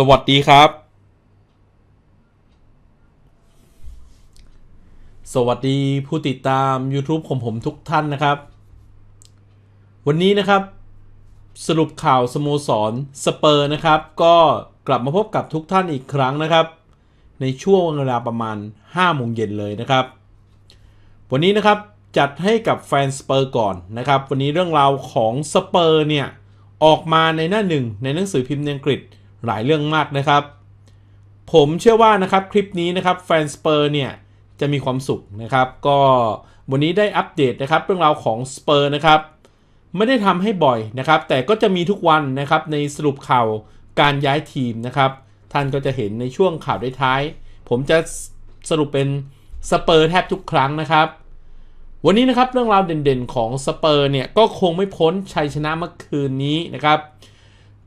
สวัสดีครับ สวัสดีผู้ติดตาม YouTube ของผมทุกท่านนะครับ วันนี้นะครับ สรุปข่าวสโมสรสเปอร์นะครับ ก็กลับมาพบกับทุกท่านอีกครั้งนะครับ ในช่วงเวลาประมาณ5โมงเย็นเลยนะครับ วันนี้นะครับจัดให้กับแฟนสเปอร์ก่อนนะครับ วันนี้เรื่องราวของสเปอร์เนี่ยออกมาในหน้าหนึ่งในหนังสือพิมพ์อังกฤษหลายเรื่องมากนะครับ ผมเชื่อว่านะครับคลิปนี้นะครับ แฟนสเปอร์เนี่ย จะมีความสุขนะครับก็วันนี้ได้อัปเดตนะครับเรื่องราวของสเปอร์นะครับ ไม่ได้ทำให้บ่อยนะครับ แต่ก็จะมีทุกวันนะครับในสรุปข่าวการย้ายทีมนะครับ ท่านก็จะเห็นในช่วงข่าวท้าย ผมจะสรุปเป็นสเปอร์แทบทุกครั้งนะครับ วันนี้นะครับเรื่องราวเด่นๆของสเปอร์เนี่ยก็คงไม่พ้นชัยชนะเมื่อคืนนี้นะครับ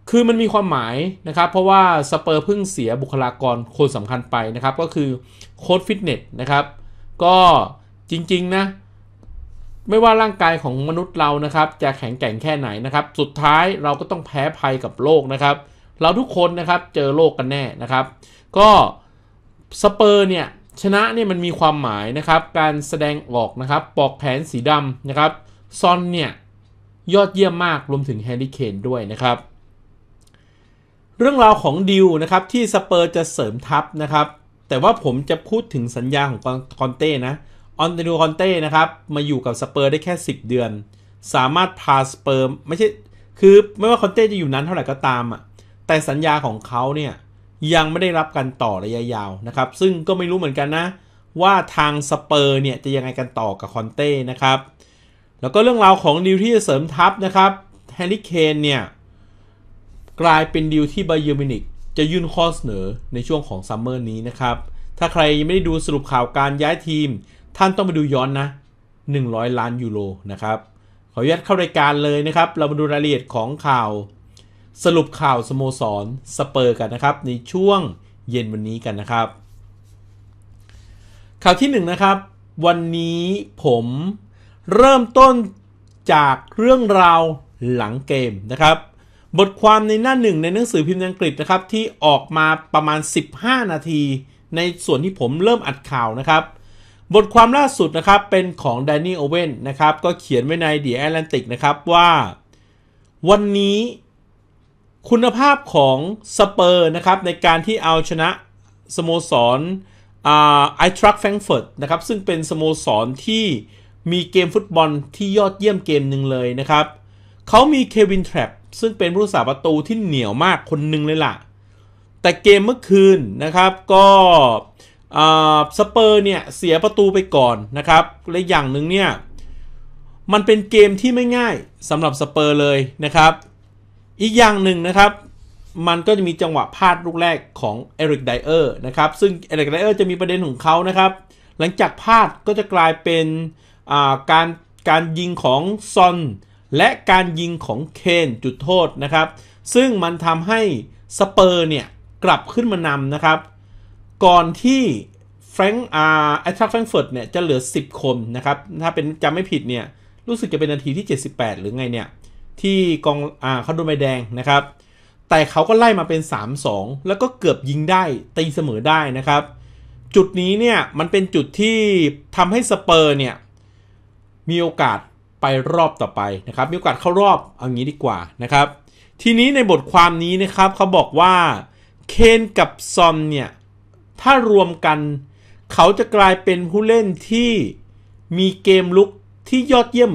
คือมันมีความหมายนะครับ เพราะว่า สเปอร์เพิ่งเสียบุคลากรคนสำคัญไปนะครับ ก็คือโค้ดฟิตเนสนะครับ ก็จริงๆนะไม่ว่าร่างกายของมนุษย์เรานะครับ จะแข็งแกร่งแค่ไหนนะครับ สุดท้ายเราก็ต้องแพ้ภัยกับโลกนะครับ เราทุกคนนะครับเจอโลกกันแน่นะครับ ก็สเปอร์เนี่ยชนะเนี่ยมันมีความหมายนะครับ การแสดงออกนะครับ ปอกแผนสีดำนะครับ ซอนเนี่ยยอดเยี่ยมมากรวมถึงแฮร์รี่เคนด้วยนะครับเรื่องราวของดิวนะครับ ที่สเปอร์จะเสริมทัพนะครับ แต่ว่าผมจะพูดถึงสัญญาของคอนเต้นะออนเดนูคอนเต้นะครับ มาอยู่กับสเปอร์ได้แค่ 10 เดือน สามารถพาสเปอร์ไม่ใช่คือ ไม่ว่าคอนเต้จะอยู่นั้นเท่าไหร่ก็ตามอ่ะแต่สัญญาของเขาเนี่ย ยังไม่ได้รับการต่อระยะยาวนะครับ ซึ่งก็ไม่รู้เหมือนกันนะว่าทางสเปอร์เนี่ย จะยังไงกันต่อกับคอนเต้นะครับแล้วก็เรื่องราวของดิวที่จะเสริมทัพนะครับแฮร์รี่เคนเนี่ยกลายเป็นดีลที่บบเยอร์มินิกจะยื่นข้อเสนอในช่วงของซัมเมอร์นี้นะครับ ถ้าใครยังไม่ได้ดูสรุปข่าวการย้ายทีม ท่านต้องไปดูย้อนนะ 100 ล้าน ยูโรนะครับ ขออนุญาตเข้ารายการเลยนะครับ เรามาดูรายละเอียดของข่าวสรุปข่าวสโมสร สเปอร์กันนะครับ ในช่วงเย็นวันนี้กันนะครับ ข่าวที่1นนะครับ วันนี้ผมเริ่มต้นจากเรื่องราวหลังเกมนะครับบทความในหน้าหนึ่ง ในหนังสือพิมพ์อังกฤษนะครับ ที่ออกมาประมาณ 15 นาที ในส่วนที่ผมเริ่มอัดข่าวนะครับ บทความล่าสุดนะครับ เป็นของแดนนี่โอเว่นนะครับ ก็เขียนไว้ในเดอะแอตแลนติกนะครับ ว่า วันนี้คุณภาพของสเปอร์นะครับ ในการที่เอาชนะ สโมสรไอทรัคแฟรงเฟิร์ตนะครับ ซึ่งเป็นสโมสรที่มีเกมฟุตบอลที่ยอดเยี่ยมเกมหนึ่งเลยนะครับเขามีเควินแทรปซึ่งเป็นผู้สาประตูที่เหนียวมากคนหนึ่งเลยล่ะ แต่เกมเมื่อคืนนะครับก็สเปอร์เนี่ยเสียประตูไปก่อนนะครับและอย่างหนึ่งเนี่ยมันเป็นเกมที่ไม่ง่ายสำหรับสเปอร์เลยนะครับ อีกอย่างหนึ่งนะครับ มันก็จะมีจังหวะพลาดลูกแรกของเอริกไดเออร์นะครับ ซึ่งเอริกไดเออร์จะมีประเด็นของเขานะครับหลังจากพลาดก็จะกลายเป็นการการยิงของซอนและการยิงของเคนจุดโทษนะครับ ซึ่งมันทำให้สเปอร์เนี่ย กลับขึ้นมานำนะครับ ก่อนที่แฟรงค์อาร์แอตแลกแฟรงเฟิร์ตเนี่ย จะเหลือ 10 คนนะครับ ถ้าเป็นจำไม่ผิดเนี่ย รู้สึกจะเป็นนาทีที่ 78 หรือไงเนี่ย ที่กองอ่าเขาโดนใบแดงนะครับ แต่เขาก็ไล่มาเป็น 3-2 แล้วก็เกือบยิงได้ตีเสมอได้นะครับ จุดนี้เนี่ย มันเป็นจุดที่ทำให้สเปอร์เนี่ยมีโอกาสไปรอบต่อไป นะครับมีโอกาสเข้ารอบเอางี้ดีกว่านะครับ ทีนี้ในบทความนี้นะครับเขาบอกว่าเคนกับซอมเนี่ยถ้ารวมกันเขาจะกลายเป็นผู้เล่นที่มีเกมลุกที่ยอดเยี่ยม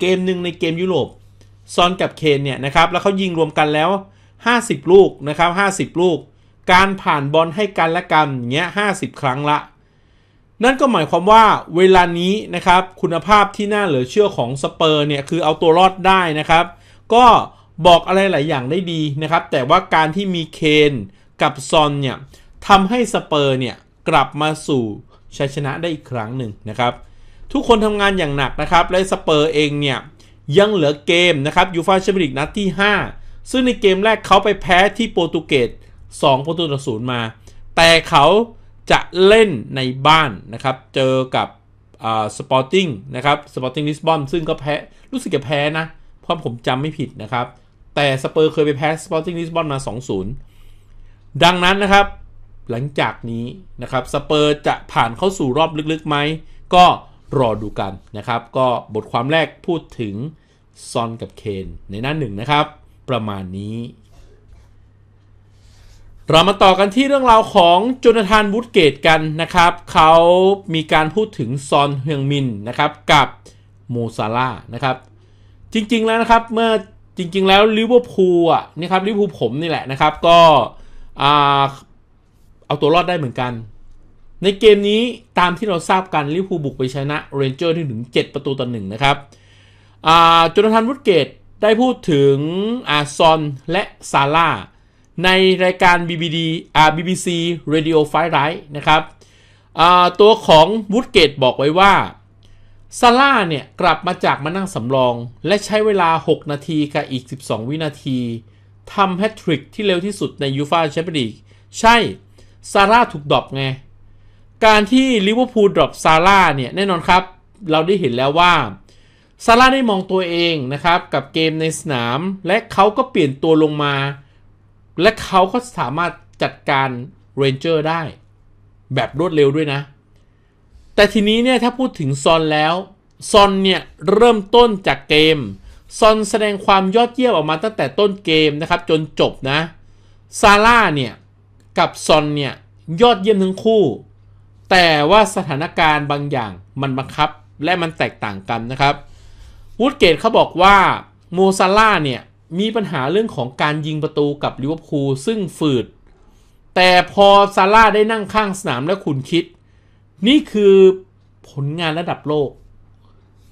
เกมหนึ่งในเกมยุโรป ซอนกับเคนเนี่ยนะครับ แล้วเขายิงรวมกันแล้ว 50 ลูกนะครับ50 ลูก การผ่านบอล ให้กัน และกันเงี้ย50 ครั้งละนั่นก็หมายความว่าเวลานี้นะครับคุณภาพที่น่าเหลือเชื่อของสเปอร์เนี่ยคือเอาตัวรอดได้นะครับ ก็บอกอะไรหลายอย่างได้ดีนะครับ แต่ว่าการที่มีเคนกับซอนเนี่ยทำให้สเปอร์เนี่ยกลับมาสู่ชัยชนะได้อีกครั้งหนึ่งนะครับ ทุกคนทำงานอย่างหนักนะครับ และสเปอร์เองเนี่ยยังเหลือเกมนะครับยูฟาแชมเปี้ยนลีกนัดที่ 5 ซึ่งในเกมแรกเขาไปแพ้ที่โปรตุเกส2ประตูต่อศูนย์มา แต่เขาจะเล่นในบ้านนะครับเจอกับสปอร์ติ้งนะครับ สปอร์ติ้งลิสบอนซึ่งก็แพ้รู้สึกจะแพ้นะเพราะผมจำไม่ผิดนะครับ แต่สเปอร์เคยไปแพ้สปอร์ติ้งลิสบอนมา2-0 ดังนั้นนะครับ หลังจากนี้นะครับสเปอร์จะผ่านเข้าสู่รอบลึกๆไหมก็รอดูกันนะครับ ก็บทความแรกพูดถึงซอนกับเคน ในหน้าหนึ่งนะครับประมาณนี้เรามาต่อกันที่เรื่องราวของจนทานวูดเกตกันนะครับ เขามีการพูดถึงซอนเฮียงมินนะครับ กับโมซาล่านะครับจริงๆแล้วนะครับเมื่อจริงๆแล้วลิเวอร์พูลอ่ะนี่ครับลิเวอร์พูลผมนี่แหละนะครับ ก็เอาตัวรอดได้เหมือนกัน ในเกมนี้ตามที่เราทราบกันลิเวอร์พูลบุกไปชนะเรนเจอร์ที่ถึง 7 ประตูต่อหนึ่งนะครับจนทานวูดเกตได้พูดถึงอาซอนและซาร่าในรายการ BBD อา BBC Radio f i g h t r i g h t นะครับ ตัวของวูดเกตบอกไว้ว่า ซาร่าเนี่ย กลับมาจากมานั่งสำรองและใช้เวลา 6 นาทีกับอีก 12 วินาทีทำแฮตทริกที่เร็วที่สุดใน ยูฟาแชมเปี้ยนลีก ใช่ ซาร่าถูกดรอปไง การที่ ลิเวอร์พูลดรอปซาร่าเนี่ย แน่นอนครับ เราได้เห็นแล้วว่า ซาร่าได้มองตัวเองนะครับกับเกมในสนาม และเขาก็เปลี่ยนตัวลงมาและเขาก็สามารถจัดการเรนเจอร์ได้แบบรวดเร็วด้วยนะ แต่ทีนี้เนี่ยถ้าพูดถึงซอนแล้วซอนเนี่ยเริ่มต้นจากเกม ซอนแสดงความยอดเยี่ยมออกมาตั้งแต่ต้นเกมนะครับ จนจบนะซาร่าเนี่ย กับซอนเนี่ยยอดเยี่ยมทั้งคู่ แต่ว่าสถานการณ์บางอย่างมันบังคับและมันแตกต่างกันนะครับวูดเกตเขาบอกว่าโมซาร่าเนี่ยมีปัญหาเรื่องของการยิงประตูกับลิเวอร์พูลซึ่งฝืดแต่พอซาร่าได้นั่งข้างสนามและคุณคิดนี่คือ ผลงานระดับโลก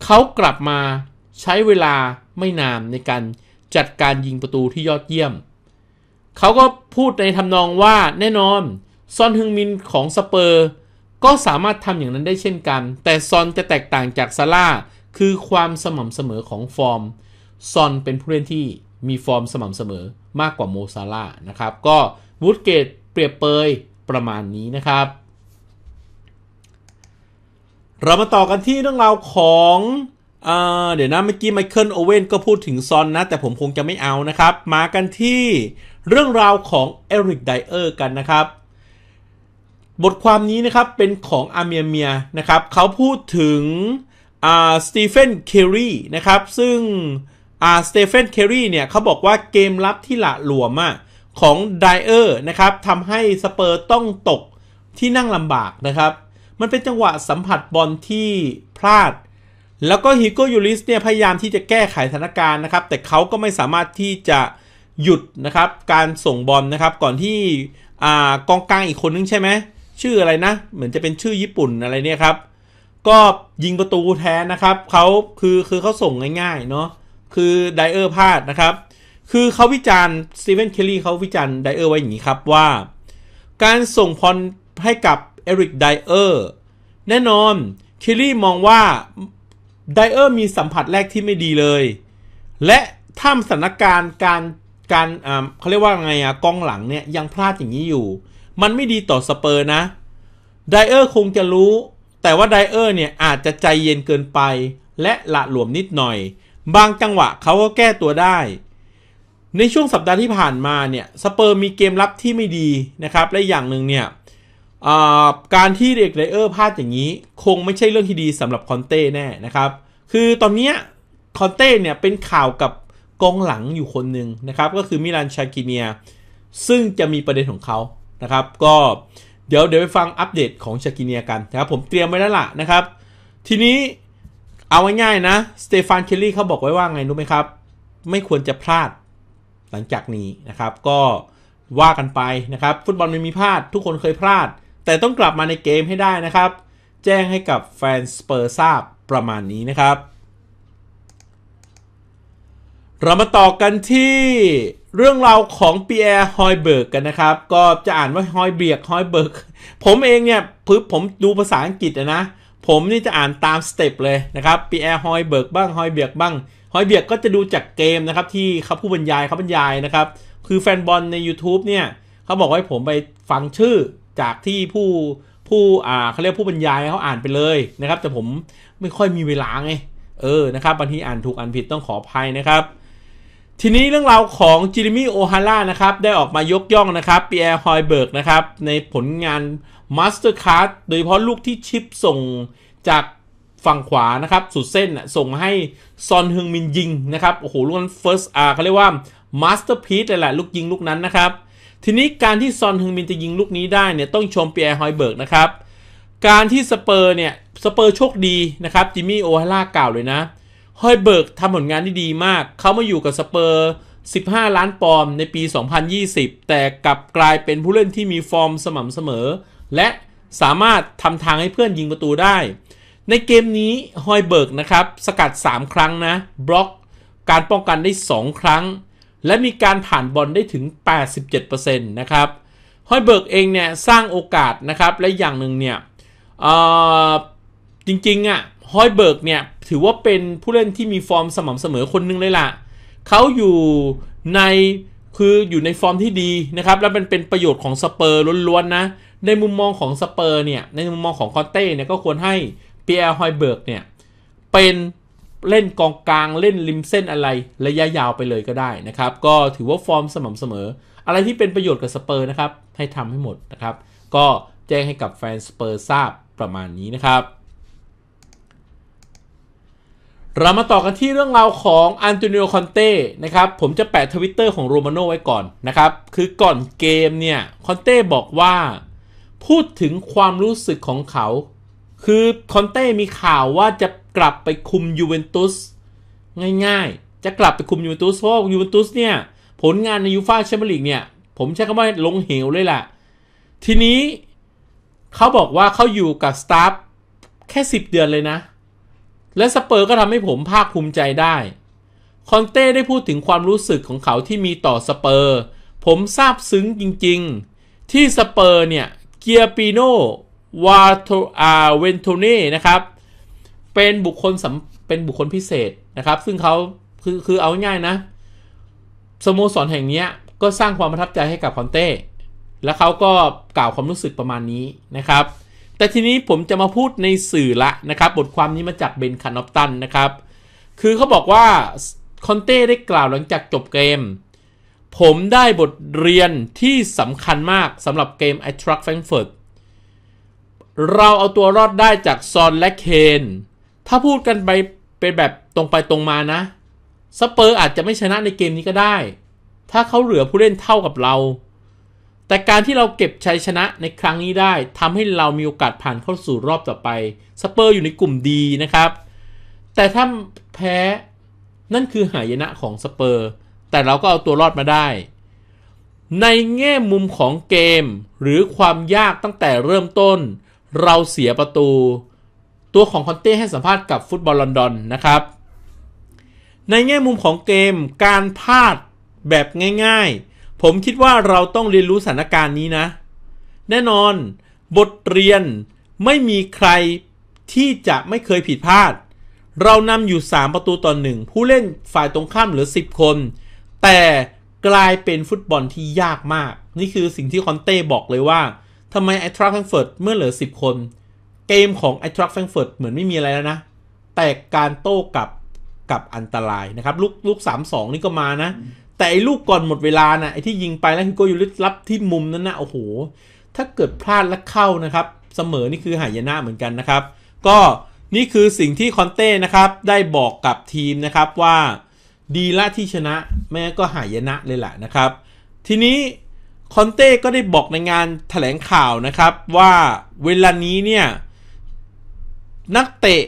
เขากลับมาใช้เวลาไม่นานในการจัดการยิงประตูที่ยอดเยี่ยม เขาก็พูดในทำนองว่าแน่นอนซอนฮึงมินของสเปอร์ก็สามารถทำอย่างนั้นได้เช่นกัน แต่ซอนจะแตกต่างจากซาร่าคือความสม่ำเสมอของฟอร์มซอนเป็นผู้เล่นที่มีฟอร์มสม่ำเสมอมากกว่าโมซาลานะครับ ก็วูดเกตเปรียบเปยประมาณนี้นะครับ เรามาต่อกันที่เรื่องราวของ เดี๋ยวนะเมื่อกี้ไมเคิลโอเว่นก็พูดถึงซอนนะ แต่ผมคงจะไม่เอานะครับ มากันที่เรื่องราวของเอริกไดเออร์กันนะครับ บทความนี้นะครับเป็นของอาเมียเมียนะครับเขาพูดถึงสตีเฟนเคอรีนะครับ ซึ่งอ่าสเตเฟนเคอรีเนี่ยเขาบอกว่าเกมลับที่หละหลวมอ่ะของไดเออร์นะครับทำให้สเปอร์ต้องตกที่นั่งลำบากนะครับ มันเป็นจังหวะสัมผัสบอลที่พลาด แล้วก็ฮิโกยูริสเนี่ยพยายามที่จะแก้ไขสถานการณ์นะครับ แต่เขาก็ไม่สามารถที่จะหยุดนะครับ การส่งบอลนะครับก่อนที่อกองกลางอีกคนนึงใช่ไหมชื่ออะไรนะ เหมือนจะเป็นชื่อญี่ปุ่นอะไรเนี่ยครับก็ยิงประตูแทนนะครับเขาคือคือเขาส่งง่าย ๆ เนาะคือไดเออร์พลาดนะครับ คือเขาวิจารณ์สตีเวนเคลลี่เขาวิจารณ์ไดเออร์ไว้อย่างนี้ครับว่า การส่งพรให้กับเอริกไดเออร์แน่นอนเคลลี่มองว่าไดเออร์มีสัมผัสแรกที่ไม่ดีเลย และถ้าสถานการณ์การการเขาเรียกว่าไงอะกองหลังเนี่ย ยังพลาดอย่างนี้อยู่ มันไม่ดีต่อสเปอร์นะไดเออร์คงจะรู้แต่ว่าไดเออร์เนี่ยอาจจะใจเย็นเกินไป และละหลวมนิดหน่อยบางจังหวะเขาก็แก้ตัวได้ ในช่วงสัปดาห์ที่ผ่านมาเนี่ยสเปอร์มีเกมรับที่ไม่ดีนะครับ และอย่างหนึ่งเนี่ยการที่เด็กไรเออร์พลาดอย่างนี้คงไม่ใช่เรื่องที่ดีสำหรับคอนเต้แน่นะครับ คือตอนนี้คอนเต้เนี่ยเป็นข่าวกับกองหลังอยู่คนหนึ่งนะครับ ก็คือมิลานชากิเนีย ซึ่งจะมีประเด็นของเขานะครับ ก็เดี๋ยวเดี๋ยวไปฟังอัปเดตของชากิเนียกันนะครับผมเตรียมไว้แล้วล่ะนะครับ ทีนี้เอาง่ายๆนะสเตฟานเคลลี่เขาบอกไว้ว่าไงรู้ไหมครับ ไม่ควรจะพลาดหลังจากนี้นะครับก็ว่ากันไปนะครับ ฟุตบอลไม่มีพลาดทุกคนเคยพลาด แต่ต้องกลับมาในเกมให้ได้นะครับ แจ้งให้กับแฟนสเปอร์ทราบประมาณนี้นะครับ เรามาต่อกันที่เรื่องราวของปีแอร์ฮอยเบิร์กกันนะครับ ก็จะอ่านว่าฮอยเบียกฮอยเบิร์กผมเองเนี่ยผมดูภาษาอังกฤษนะผมนี่จะอ่านตามสเต็ปเลย นะครับปีแอร์ฮอยเบิร์กบ้างฮอยเบียกบ้างฮอยเบียกก็จะดูจากเกมนะครับ ที่เขาผู้บรรยายเขาบรรยายนะครับ คือแฟนบอลใน YouTube เนี่ยเขาบอกให้ผมไปฟังชื่อจากที่ผู้ผู้อ่าเขาเรียกผู้บรรยายเขาอ่านไปเลยนะครับแต่ผมไม่ค่อยมีเวลาไงเออนะครับบางทีอ่านถูก อ่านผิดต้องขออภัยนะครับทีนี้เรื่องราวของจิริมี่โอฮาร่านะครับ ได้ออกมายกย่องนะครับ ปีแอร์ฮอยเบิร์กนะครับ ในผลงาน Mastercard โดยเฉพาะลูกที่ชิปส่งจากฝั่งขวานะครับสุดเส้นส่งให้ซอนฮึงมินยิงนะครับ โอ้โหลูกนั้นเฟิร์สอาร์เขาเรียกว่ามาสเตอร์พีซเลยแหละลูกยิงลูกนั้นนะครับ ทีนี้การที่ซอนฮึงมินจะยิงลูกนี้ได้เนี่ยต้องชมปีแอร์ฮอยเบิร์กนะครับการที่สเปอร์เนี่ยสเปอร์โชคดีนะครับจิมมี่โอฮาร่ากล่าวเลยนะฮอยเบิร์กทำผลงานที่ดีมาก เขามาอยู่กับสเปอร์ 15 ล้านปอมในปี 2020 แต่กลับกลายเป็นผู้เล่นที่มีฟอร์มสม่ำเสมอ และสามารถทำทางให้เพื่อนยิงประตูได้ ในเกมนี้ฮอยเบิร์กนะครับ สกัด 3 ครั้งนะบล็อก การป้องกันได้ 2 ครั้ง และมีการผ่านบอลได้ถึง 87%นะครับฮอยเบิร์กเองเนี่ย สร้างโอกาสนะครับและอย่างหนึ่งเนี่ยจริง ๆอะ่ะฮอยเบิร์กเนี่ยถือว่าเป็นผู้เล่นที่มีฟอร์มสม่ำเสมอคนนึงเลยล่ะเขาอยู่ในคืออยู่ในฟอร์มที่ดีนะครับ และเป็นเป็นประโยชน์ของสเปอร์ล้วนๆนะ ในมุมมองของสเปอร์เนี่ยในมุมมองของคอนเต้เนี่ยก็ควรให้เปียร์ฮอยเบิร์กเนี่ยเป็นเล่นกองกลางเล่นริมเส้นอะไรระยะยาวไปเลยก็ได้นะครับ ก็ถือว่าฟอร์มสม่ำเสมอ อะไรที่เป็นประโยชน์กับสเปอร์นะครับให้ทำให้หมดนะครับ ก็แจ้งให้กับแฟนสเปอร์ทราบประมาณนี้นะครับเรามาต่อกันที่เรื่องราวของอันโตนิโอคอนเต้นะครับ ผมจะแปะทวิตเตอร์ของโรมาโนไว้ก่อนนะครับ คือก่อนเกมเนี่ยคอนเต้บอกว่า พูดถึงความรู้สึกของเขา คือคอนเต้มีข่าวว่าจะกลับไปคุมยูเวนตุสง่ายๆ จะกลับไปคุมยูเวนตุสเพราะยูเวนตุสเนี่ย ผลงานในยูฟาแชมเปี้ยนลีกเนี่ย ผมใช้คำว่าลงเหวเลยล่ะ ทีนี้เขาบอกว่าเขาอยู่กับสตาฟแค่ 10 เดือนเลยนะและสเปอร์ก็ทำให้ผมภาคภูมิใจได้ คอนเต้ได้พูดถึงความรู้สึกของเขาที่มีต่อสเปอร์ ผมซาบซึ้งจริงๆ ที่สเปอร์เนี่ยเกียร์ปีโนวาโตอาเวนโทเน่นะครับ เป็นบุคคลเป็นบุคคลพิเศษนะครับ ซึ่งเขาคือคือเอาง่ายนะ สโมสรแห่งนี้ก็สร้างความประทับใจให้กับคอนเต้ และเขาก็กล่าวความรู้สึกประมาณนี้นะครับแต่ทีนี้ผมจะมาพูดในสื่อละนะครับ บทความนี้มาจากเบน คานอปตันนะครับ คือเขาบอกว่าคอนเต้ได้กล่าวหลังจากจบเกม ผมได้บทเรียนที่สำคัญมากสำหรับเกมไอทรักแฟรงเฟิร์ต เราเอาตัวรอดได้จากซอนและเคน ถ้าพูดกันไปเป็นแบบตรงไปตรงมานะ สเปอร์อาจจะไม่ชนะในเกมนี้ก็ได้ ถ้าเขาเหลือผู้เล่นเท่ากับเราแต่การที่เราเก็บชัยชนะในครั้งนี้ได้ทำให้เรามีโอกาสผ่านเข้าสู่รอบต่อไปสเปอร์อยู่ในกลุ่มดีนะครับ แต่ถ้าแพ้นั่นคือหายนะของสเปอร์ แต่เราก็เอาตัวรอดมาได้ ในแง่มุมของเกมหรือความยากตั้งแต่เริ่มต้น เราเสียประตู ตัวของคอนเต้ให้สัมภาษณ์กับฟุตบอลลอนดอนนะครับ ในแง่มุมของเกมการพลาดแบบง่ายๆผมคิดว่าเราต้องเรียนรู้สถานการณ์นี้นะ แน่นอนบทเรียนไม่มีใครที่จะไม่เคยผิดพลาด เรานำอยู่ 3 ประตูต่อหนึ่งผู้เล่นฝ่ายตรงข้ามเหลือ 10 คน แต่กลายเป็นฟุตบอลที่ยากมาก นี่คือสิ่งที่คอนเต้บอกเลยว่าทำไมไอทรัคแฟงเฟิร์ตเมื่อเหลือ 10 คน เกมของไอทรัคแฟงเฟิร์ตเหมือนไม่มีอะไรแล้วนะ แต่การโต้กลับกับอันตรายนะครับลูกลูกองนี่ก็มานะแต่ไอ้ลูกก่อนหมดเวลานะ่ะไอ้ที่ยิงไปแล้วฮิโกยูริสรับที่มุมนั้นนะ่ะโอ้โหถ้าเกิดพลาดและเข้านะครับ เสมอนี่คือหายนะเหมือนกันนะครับก็นี่คือสิ่งที่คอนเต้นะครับได้บอกกับทีมนะครับว่าดีละที่ชนะแม้ก็หายนะเลยแหละนะครับ ทีนี้คอนเต้ ก็ได้บอกในงานถแถลงข่าวนะครับ ว่าเวลานี้เนี่ยนักเตะ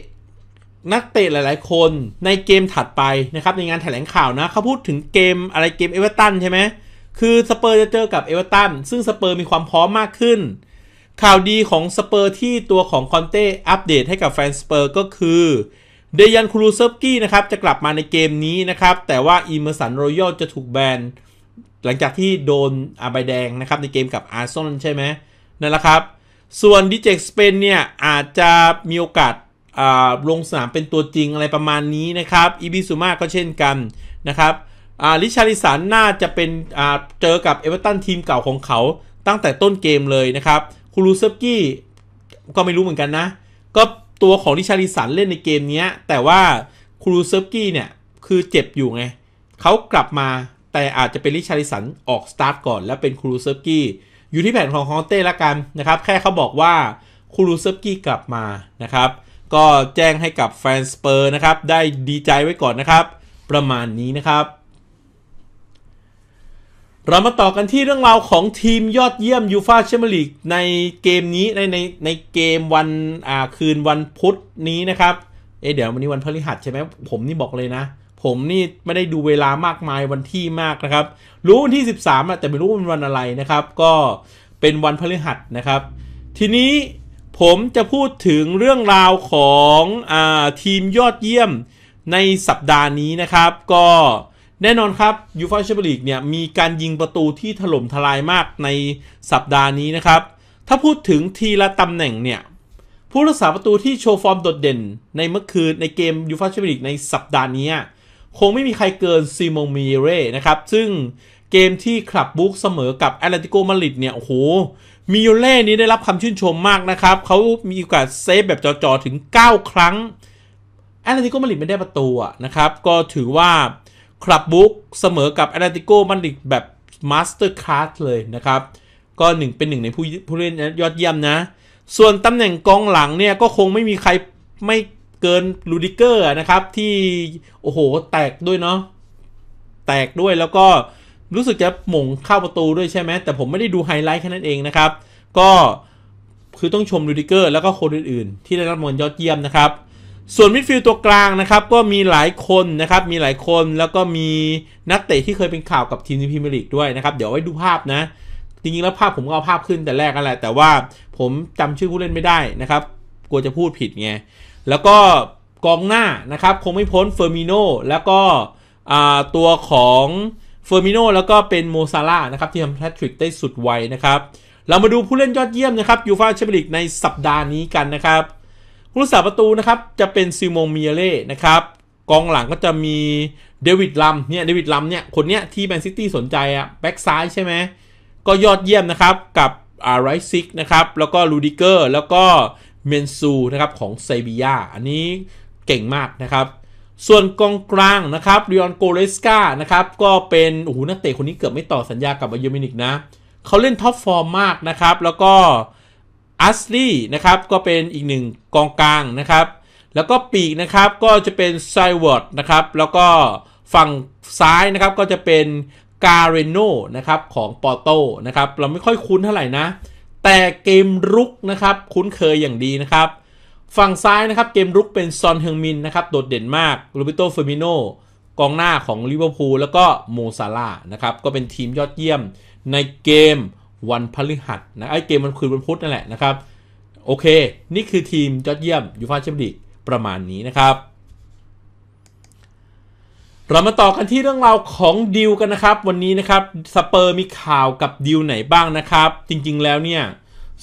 นักเตะหลายๆคนในเกมถัดไปนะครับในงานแถลงข่าวนะเขาพูดถึงเกมอะไรเกมเอเวอร์ตันใช่ไหมคือสเปอร์จะเจอกับเอเวอร์ตันซึ่งสเปอร์มีความพร้อมมากขึ้น ข่าวดีของสเปอร์ที่ตัวของคอนเต้อัปเดตให้กับแฟนสเปอร์ก็คือเดยันคูรูเซฟกี้นะครับจะกลับมาในเกมนี้นะครับแต่ว่าอีเมอร์สันรอยัลจะถูกแบน หลังจากที่โดนอาใบแดงนะครับในเกมกับอาร์ซอนใช่ไหมนั่นแหละครับส่วนดิเจกสเปนเนี่ยอาจจะมีโอกาสลงสนามเป็นตัวจริงอะไรประมาณนี้นะครับ อีบิสุมาก็เช่นกันนะครับลิชาริสันน่าจะเป็นเจอกับเอเวอร์ตันทีมเก่าของเขาตั้งแต่ต้นเกมเลยนะครับ คูรูเซฟกี้ก็ไม่รู้เหมือนกันนะ ก็ตัวของลิชาริสันเล่นในเกมนี้แต่ว่าคูรูเซฟกี้เนี่ยคือเจ็บอยู่ไงเขากลับมาแต่อาจจะเป็นลิชาริสันออกสตาร์ทก่อน แล้วเป็นคูรูเซฟกี้อยู่ที่แผนของฮองเต้ละกันนะครับ แค่เขาบอกว่าคูรูเซฟกี้กลับมานะครับก็แจ้งให้กับแฟนสเปอร์นะครับได้ดีใจไว้ก่อนนะครับ ประมาณนี้นะครับ เรามาต่อกันที่เรื่องราวของทีมยอดเยี่ยมยูฟาแชมเปี้ยนลีกในเกมนี้ในในในเกมวันอ่าคืนวันพุธนี้นะครับ เอเดี๋ยววันนี้วันพฤหัสใช่ไหมผมนี่บอกเลยนะ ผมนี่ไม่ได้ดูเวลามากมายวันที่มากนะครับ รู้วันที่ 13อะแต่ไม่รู้วันอะไรนะครับ ก็เป็นวันพฤหัสนะครับ ทีนี้ผมจะพูดถึงเรื่องราวของอทีมยอดเยี่ยมในสัปดาห์นี้นะครับ ก็แน่นอนครับยูฟ่าแชมเปี้ยนลีกเนี่ยมีการยิงประตูที่ถล่มทลายมากในสัปดาห์นี้นะครับ ถ้าพูดถึงทีละตำแหน่งเนี่ยผู้รักษาประตูที่โชว์ฟอร์มโดดเด่น ในเมื่อคืนในเกมยูฟ่าแชมเปี้ยนลีกในสัปดาห์นี้คงไม่มีใครเกินซิโมมีเร่นะครับ ซึ่งเกมที่คลับบุ๊กเสมอกับแอตเลติโกมาริดเนี่ยโอ้โหมิโยเล่ นี้ได้รับคำชื่นชมมากนะครับ เขามีโอกาสเซฟแบบจ่อๆถึง 9 ครั้งแอตเลติโกมาดริดไม่ได้ประตูนะครับ ก็ถือว่า คลับบุ๊กเสมอกับแอตเลติโกมาดริดแบบมาสเตอร์คลาสเลยนะครับ ก็หนึ่งเป็นหนึ่งในผู้ผู้เล่นยอดเยี่ยมนะ ส่วนตำแหน่งกองหลังเนี่ยก็คงไม่มีใครไม่เกินลูดิเกอร์นะครับที่ โอ้โห แตกด้วยเนาะแตกด้วยแล้วก็รู้สึกจะหม่งเข้าประตูด้วยใช่ไหม แต่ผมไม่ได้ดูไฮไลท์แค่นั้นเองนะครับ ก็คือต้องชมลูดิเกอร์ แล้วก็คนอื่นๆ ที่ได้รับมงยอดเยี่ยมนะครับ ส่วนมิดฟิลด์ตัวกลางนะครับ ก็มีหลายคนนะครับ มีหลายคนแล้วก็มีนักเตะที่เคยเป็นข่าวกับทีมพิเมร์ลีกด้วยนะครับ เดี๋ยวไว้ดูภาพนะ จริง ๆ แล้วภาพผมก็เอาภาพขึ้นแต่แรกกันแหละ แต่ว่าผมจำชื่อผู้เล่นไม่ได้นะครับ กลัวจะพูดผิดไง แล้วก็กองหน้านะครับคงไม่พ้นเฟอร์มิโนแล้วก็ตัวของเฟอร์มิโนแล้วก็เป็นโมซาร่านะครับ ที่ทำแฮตทริกได้สุดไวนะครับ เรามาดูผู้เล่นยอดเยี่ยมนะครับยูฟาแชมเปี้ยนลีกในสัปดาห์นี้กันนะครับ ผู้รักษาประตูนะครับ จะเป็นซิโมเมียเล่นะครับกองหลังก็จะมีเดวิดลัมเนี่ยเดวิดลัมเนี่ย คนเนี้ยที่แมนซิตี้สนใจอะแบ็กซ้ายใช่ไหมก็ยอดเยี่ยมนะครับ กับอาร์ไรซิกนะครับ แล้วก็ลูดิเกอร์แล้วก็เมนซูนะครับ ของเซบียาอันนี้เก่งมากนะครับส่วนกองกลางนะครับเรียนโกเลสกานะครับก็เป็นโอ้โหนักเตะคนนี้เกือบไม่ต่อสัญญากับบาเยอร์มินิกนะเขาเล่นท็อปฟอร์มมากนะครับ แล้วก็อัสลีนะครับก็เป็นอีกหนึ่งกองกลางนะครับ แล้วก็ปีกนะครับก็จะเป็นไซเวิร์ดนะครับ แล้วก็ฝั่งซ้ายนะครับก็จะเป็นกาเรโนนะครับของปอโตนะครับ เราไม่ค่อยคุ้นเท่าไหร่นะ แต่เกมรุกนะครับคุ้นเคยอย่างดีนะครับฝั่งซ้ายนะครับ เกมรุกเป็นซอนเฮงมินนะครับโดดเด่นมากรูบิโตเฟอร์มิโนกองหน้าของลิเวอร์พูลแล้วก็โมซาลานะครับ ก็เป็นทีมยอดเยี่ยมในเกมวันพฤหัสนะไอ้เกมมันคืนวันพุธนั่นแหละนะครับ โอเค นี่คือทีมยอดเยี่ยมยูฟาแชมเปี้ยนลีกประมาณนี้นะครับ เรามาต่อกันที่เรื่องราวของดิวกันนะครับวันนี้นะครับสเปอร์มีข่าวกับดิวไหนบ้างนะครับ จริงๆแล้วเนี่ย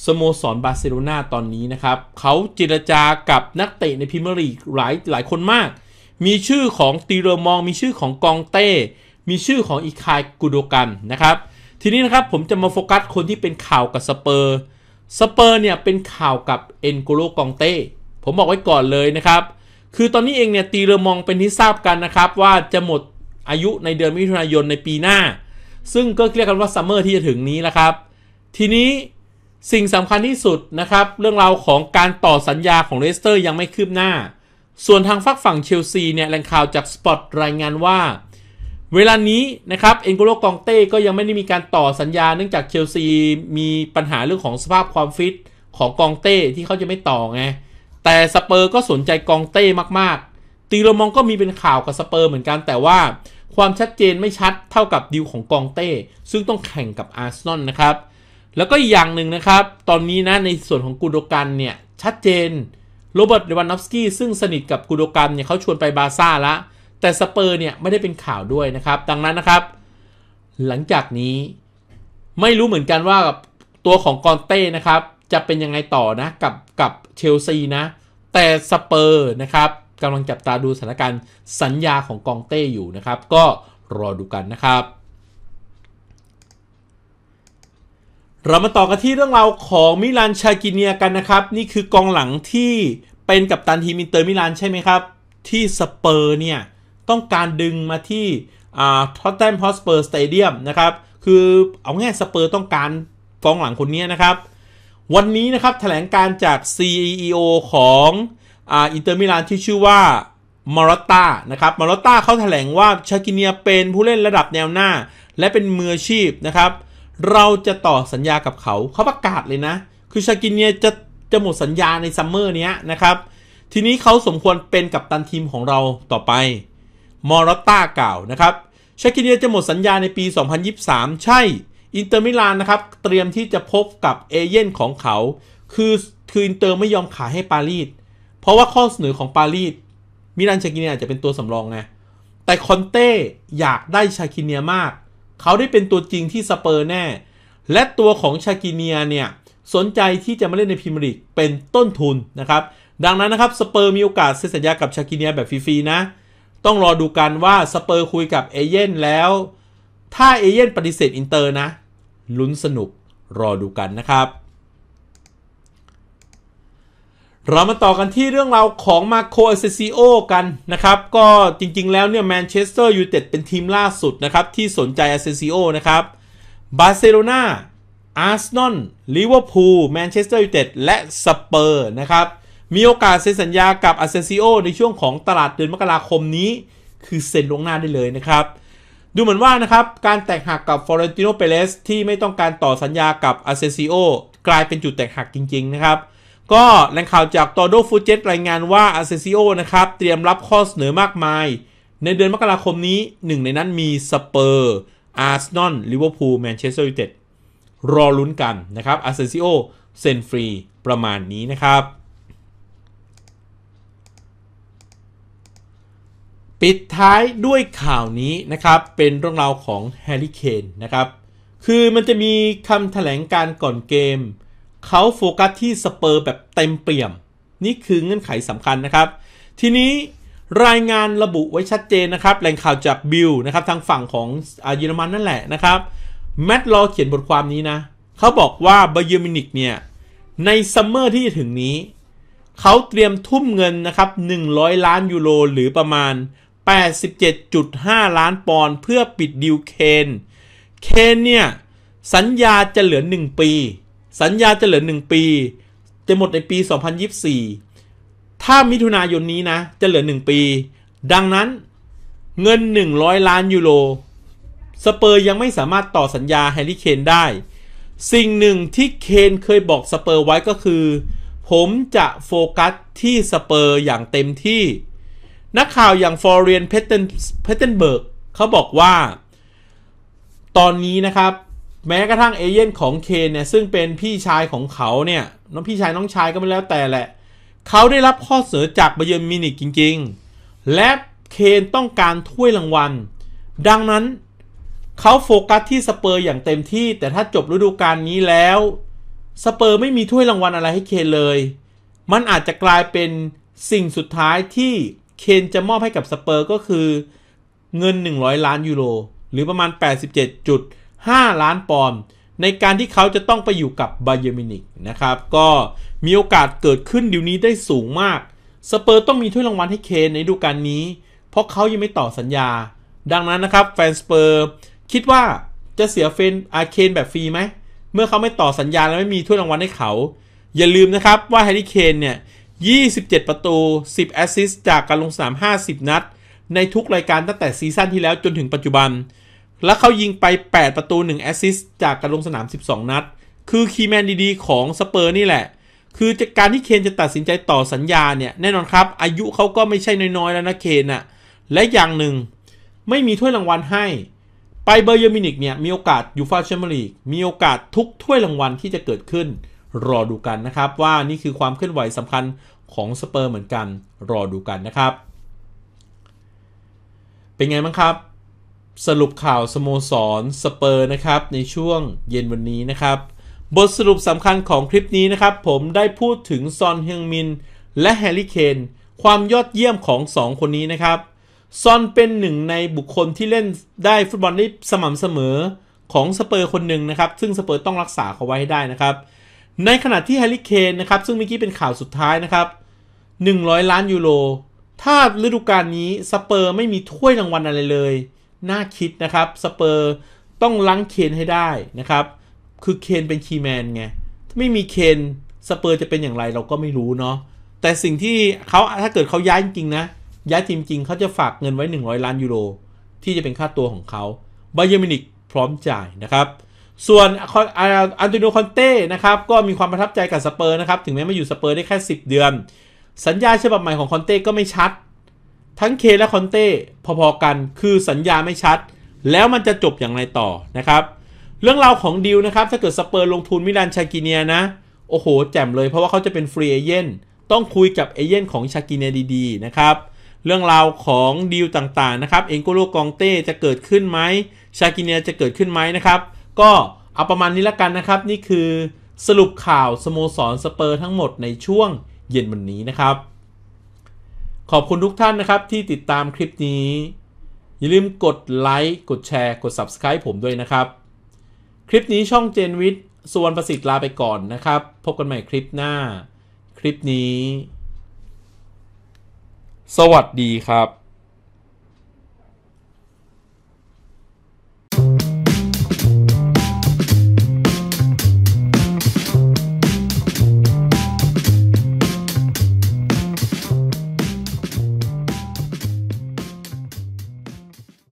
สโมสรบาร์เซโลนาตอนนี้นะครับ เขาเจรจากับนักเตะในพรีเมียร์ลีกหลายหลายคนมาก มีชื่อของตีเรมองมีชื่อของกองเต้ มีชื่อของอีคายกูโดกันนะครับ ทีนี้นะครับผมจะมาโฟกัสคนที่เป็นข่าวกับสเปอร์สเปอร์เนี่ยเป็นข่าวกับเอ็นโกโลกองเต้ผมบอกไว้ก่อนเลยนะครับ คือตอนนี้เองเนี่ยตีเรมองเป็นที่ทราบกันนะครับ ว่าจะหมดอายุในเดือนมิถุนายนในปีหน้าซึ่งก็เรียกกันว่าซัมเมอร์ที่จะถึงนี้นะครับ ทีนี้สิ่งสำคัญที่สุดนะครับเรื่องราวของการต่อสัญญาของเลสเตอร์ยังไม่คืบหน้า ส่วนทางฝักฝั่งเชลซีเนี่ยแหล่งข่าวจากสปอตรายงานว่า เวลานี้นะครับเอ็นโกโลกองเต้ก็ยังไม่ได้มีการต่อสัญญาเนื่องจากเชลซีมีปัญหาเรื่องของสภาพความฟิตของกองเต้ที่เขาจะไม่ต่อไงแต่สเปอร์ก็สนใจกองเต้มากๆตีโรมองก็มีเป็นข่าวกับสเปอร์เหมือนกัน แต่ว่าความชัดเจนไม่ชัดเท่ากับดิวของกองเต้ ซึ่งต้องแข่งกับอาร์เซนอลนะครับแล้วก็อีกอย่างหนึ่งนะครับ ตอนนี้นะในส่วนของกูโดกันเนี่ยชัดเจนโรเบิร์ตเลวานอฟสกี้ซึ่งสนิทกับกูโดกันเนี่ยเขาชวนไปบาซ่าละแต่สเปอร์เนี่ยไม่ได้เป็นข่าวด้วยนะครับ ดังนั้นนะครับ หลังจากนี้ ไม่รู้เหมือนกันว่าตัวของกอนเต้นะครับ จะเป็นยังไงต่อนะกับกับเชลซีนะแต่สเปอร์นะครับกำลังจับตาดูสถานการณ์สัญญาของกองเต้อยู่นะครับ ก็รอดูกันนะครับเรามาต่อกันที่เรื่องราวของมิลานชากิเนียกันนะครับ นี่คือกองหลังที่เป็นกับตันทีมอินเตอร์มิลานใช่ไหมครับ ที่สเปอร์เนี่ยต้องการดึงมาที่ท็อตแทมฮอสเปอร์สเตเดียมนะครับคือเอาง่ายสเปอร์ต้องการกองหลังคนนี้นะครับวันนี้นะครับแถลงการจาก CEO ของอินเตอร์มิลานที่ชื่อว่ามารอต้านะครับมารอต้าเขาแถลงว่าชากิเนียเป็นผู้เล่นระดับแนวหน้าและเป็นมืออาชีพนะครับเราจะต่อสัญญากับเขา เขาประกาศเลยนะ คือชากินเนียจะจะหมดสัญญาในซัมเมอร์นี้นะครับ ทีนี้เขาสมควรเป็นกับตันทีมของเราต่อไป มอร์ต้ากล่าวนะครับ ชากินเนียจะหมดสัญญาในปี 2023 ใช่ อินเตอร์มิลานนะครับ เตรียมที่จะพบกับเอเย่นของเขา คือคืออินเตอร์ไม่ยอมขายให้ปารีส เพราะว่าข้อเสนอของปารีสมิลานชากินเนียอาจจะเป็นตัวสำรองไง แต่คอนเต้อยากได้ชากินเนียมากเขาได้เป็นตัวจริงที่สเปอร์แน่ และตัวของชากิเนียเนี่ย สนใจที่จะมาเล่นในพรีเมียร์ลีกเป็นต้นทุนนะครับ ดังนั้นนะครับสเปอร์มีโอกาสเซ็นสัญญากับชากิเนียแบบฟรีๆ นะ ต้องรอดูกันว่าสเปอร์คุยกับเอเย่นแล้ว ถ้าเอเย่นปฏิเสธอินเตอร์นะ ลุ้นสนุกรอดูกันนะครับเรามาต่อกันที่เรื่องราวของมาโคเอเซซิโอกันนะครับ ก็จริงๆ แล้วเนี่ยแมนเชสเตอร์ยูไนเต็ดเป็นทีมล่าสุดนะครับ ที่สนใจเอเซซิโอนะครับบาร์เซโลนาอาร์สซนอลลิเวอร์พูลแมนเชสเตอร์ยูไนเต็ดและสเปอร์นะครับมีโอกาสเซ็นสัญญากับอาเซซิโอในช่วงของตลาดเดือนมกราคมนี้ คือเซ็นลงหน้าได้เลยนะครับ ดูเหมือนว่านะครับการแตกหักกับฟลอเรนติโนเปเรสที่ไม่ต้องการต่อสัญญากับอาเซซิโอกลายเป็นจุดแตกหักจริงๆนะครับก็แหล่งข่าวจากตอโดฟูเจตรายงานว่าอาเซซิโอนะครับ เตรียมรับข้อเสนอมากมาย ในเดือนมกราคมนี้หนึ่งในนั้นมี สเปอร์ อาร์เซนอลลิเวอร์พูล แมนเชสเตอร์ยูไนเต็ด รอลุ้นกันนะครับอาเซซิโอเซ็นฟรี ประมาณนี้นะครับ ปิดท้ายด้วยข่าวนี้นะครับเป็นเรื่องราวของแฮร์รี่เคนนะครับคือมันจะมีคำถแถลงการก่อนเกมเขาโฟกัสที่สเปอร์แบบเต็มเปี่ยม นี่คือเงื่อนไขสำคัญนะครับ ทีนี้รายงานระบุไว้ชัดเจนนะครับ แหล่งข่าวจากบิลนะครับทางฝั่งของเยอรมันนั่นแหละนะครับ แมตต์ลอเขียนบทความนี้นะ เขาบอกว่าเบเยอร์มินิกเนี่ย ในซัมเมอร์ที่จะถึงนี้ เขาเตรียมทุ่มเงินนะครับ 100 ล้านยูโรหรือประมาณ 87.5 ล้านปอนด์เพื่อปิดดิวเคน เคนเนี่ยสัญญาจะเหลือ1ปีสัญญาจะเหลือ 1 ปี จะหมดในปี 2024 ถ้ามิถุนายนนี้นะ จะเหลือ 1 ปี ดังนั้นเงิน 100 ล้านยูโรสเปอร์ยังไม่สามารถต่อสัญญาแฮร์รี่เคนได้ สิ่งหนึ่งที่เคนเคยบอกสเปอร์ไว้ก็คือ ผมจะโฟกัสที่สเปอร์อย่างเต็มที่ นักข่าวอย่างฟอร์เรียนเพเทนเบิร์กเขาบอกว่า ตอนนี้นะครับแม้กระทั่งเอเย่นของเคนเนี่ยซึ่งเป็นพี่ชายของเขาเนี่ยน้องพี่ชายน้องชายก็ไม่แล้วแต่แหละ เขาได้รับข้อเสนอจากบเยอร์นมินิกจริง ๆ และเคนต้องการถ้วยรางวัล ดังนั้นเขาโฟกัสที่สเปอร์อย่างเต็มที่ แต่ถ้าจบฤดูกาลนี้แล้วสเปอร์ไม่มีถ้วยรางวัลอะไรให้เคนเลย มันอาจจะกลายเป็นสิ่งสุดท้ายที่เคนจะมอบให้กับสเปอร์ก็คือเงิน 100 ล้านยูโรหรือประมาณ8 7ด5 ล้านปอนด์ในการที่เขาจะต้องไปอยู่กับ บาเยมินิกนะครับ ก็มีโอกาสเกิดขึ้นเดี๋ยวนี้ได้สูงมากสเปอร์ต้องมีถ้วยรางวัลให้เคนในฤดูกาลนี้ เพราะเขายังไม่ต่อสัญญา ดังนั้นนะครับแฟนสเปอร์คิดว่าจะเสียเฟนอาเคนแบบฟรีไหมเมื่อเขาไม่ต่อสัญญาและไม่มีถ้วยรางวัลให้เขา อย่าลืมนะครับว่าแฮร์รี่เคนเนี่ย27 ประตู 10แอสซิสต์จากการลงสนาม50 นัด ในทุกรายการตั้งแต่ซีซั่นที่แล้วจนถึงปัจจุบันและเขายิงไป 8 ประตู 1 แอสซิสต์จากการลงสนาม 12 นัด คือคีย์แมนดีๆ ของสเปอร์นี่แหละ คือจากการที่เคนจะตัดสินใจต่อสัญญาเนี่ย แน่นอนครับ อายุเขาก็ไม่ใช่น้อย ๆ แล้วนะเคนอะและอย่างหนึ่งไม่มีถ้วยรางวัลให้ ไปเบอร์เยอร์มินิกเนี่ย มีโอกาสยูฟาแชมเปี้ยนลีก มีโอกาสทุกถ้วยรางวัลที่จะเกิดขึ้น รอดูกันนะครับ ว่านี่คือความเคลื่อนไหวสำคัญของสเปอร์เหมือนกัน รอดูกันนะครับ เป็นไงบ้างครับสรุปข่าว สโมสรสเปอร์นะครับ ในช่วงเย็นวันนี้นะครับ บทสรุปสำคัญของคลิปนี้นะครับ ผมได้พูดถึงซอนเฮียงมินและแฮร์รี่เคนความยอดเยี่ยมของ 2 คนนี้นะครับซอนเป็นหนึ่งในบุคคลที่เล่นได้ฟุตบอลได้สม่ำเสมอของสเปอร์คนหนึ่งนะครับ ซึ่งสเปอร์ต้องรักษาเขาไว้ให้ได้นะครับ ในขณะที่แฮร์รี่เคนนะครับ ซึ่งเมื่อกี้เป็นข่าวสุดท้ายนะครับ100 ล้านยูโรถ้าฤดูกาลนี้สเปอร์ไม่มีถ้วยรางวัลอะไรเลยน่าคิดนะครับ สเปอร์ต้องล้างเคนให้ได้นะครับ คือเคนเป็นคีแมนไงไม่มีเคน สเปอร์จะเป็นอย่างไร เราก็ไม่รู้เนาะแต่สิ่งที่เขาถ้าเกิดเขาย้ายจริงนะย้ายจริงเขาจะฝากเงินไว้ 100 ล้านยูโรที่จะเป็นค่าตัวของเขาบาเยมินิกพร้อมจ่ายนะครับ ส่วนอันโตนิโอคอนเต้นะครับ ก็มีความประทับใจกับสเปอร์นะครับถึงแม้มาอยู่สเปอร์ได้แค่ 10 เดือน สัญญาฉบับใหม่ของคอนเต้ก็ไม่ชัดทั้งเคและคอนเต้พอ ๆ กันคือสัญญาไม่ชัด แล้วมันจะจบอย่างไรต่อนะครับ เรื่องราวของดิวนะครับถ้าเกิดสเปอร์ลงทุนมิลานชากิเนียนะ โอ้โห แจ่มเลย เพราะว่าเขาจะเป็นฟรีเอเจนต์ต้องคุยกับเอเจนต์ของชากิเนียดี ๆ นะครับ เรื่องราวของดีลต่างๆนะครับ เอ็งโกโลกองเต้จะเกิดขึ้นไหมชากิเนียจะเกิดขึ้นไหมนะครับ ก็เอาประมาณนี้ละกันนะครับ นี่คือสรุปข่าวสโมสรสเปอร์ทั้งหมดในช่วงเย็นวันนี้นะครับขอบคุณทุกท่านนะครับที่ติดตามคลิปนี้ อย่าลืมกดไลค์กดแชร์กด Subscribe ผมด้วยนะครับ คลิปนี้ช่องเจนวิทย์ส่วนประสิทธิ์ลาไปก่อนนะครับ พบกันใหม่คลิปหน้า คลิปนี้ สวัสดีครับ